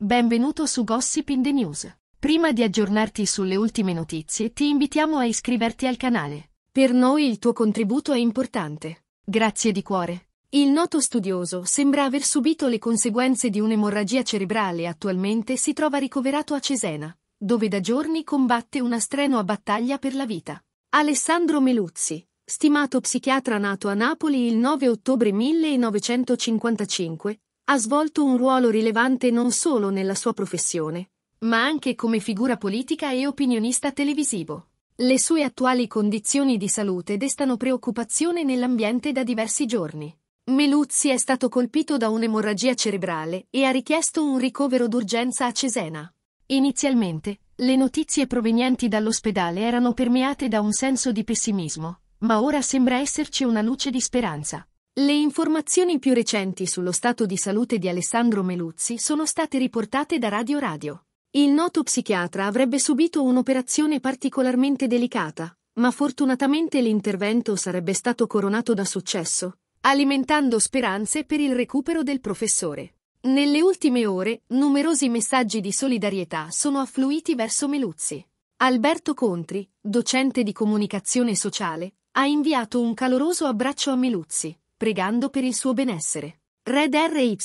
Benvenuto su Gossip in the News. Prima di aggiornarti sulle ultime notizie, ti invitiamo a iscriverti al canale. Per noi il tuo contributo è importante. Grazie di cuore. Il noto studioso sembra aver subito le conseguenze di un'emorragia cerebrale e attualmente si trova ricoverato a Cesena, dove da giorni combatte una strenua battaglia per la vita. Alessandro Meluzzi, stimato psichiatra nato a Napoli il 9 ottobre 1955, ha svolto un ruolo rilevante non solo nella sua professione, ma anche come figura politica e opinionista televisivo. Le sue attuali condizioni di salute destano preoccupazione nell'ambiente da diversi giorni. Meluzzi è stato colpito da un'emorragia cerebrale e ha richiesto un ricovero d'urgenza a Cesena. Inizialmente, le notizie provenienti dall'ospedale erano permeate da un senso di pessimismo, ma ora sembra esserci una luce di speranza. Le informazioni più recenti sullo stato di salute di Alessandro Meluzzi sono state riportate da Radio Radio. Il noto psichiatra avrebbe subito un'operazione particolarmente delicata, ma fortunatamente l'intervento sarebbe stato coronato da successo, alimentando speranze per il recupero del professore. Nelle ultime ore, numerosi messaggi di solidarietà sono affluiti verso Meluzzi. Alberto Contri, docente di comunicazione sociale, ha inviato un caloroso abbraccio a Meluzzi pregando per il suo benessere. Red RY,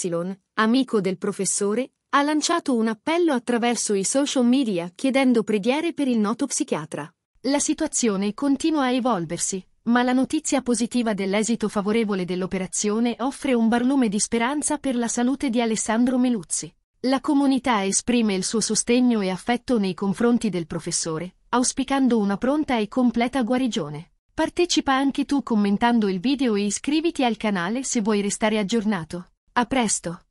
amico del professore, ha lanciato un appello attraverso i social media chiedendo preghiere per il noto psichiatra. La situazione continua a evolversi, ma la notizia positiva dell'esito favorevole dell'operazione offre un barlume di speranza per la salute di Alessandro Meluzzi. La comunità esprime il suo sostegno e affetto nei confronti del professore, auspicando una pronta e completa guarigione. Partecipa anche tu commentando il video e iscriviti al canale se vuoi restare aggiornato. A presto!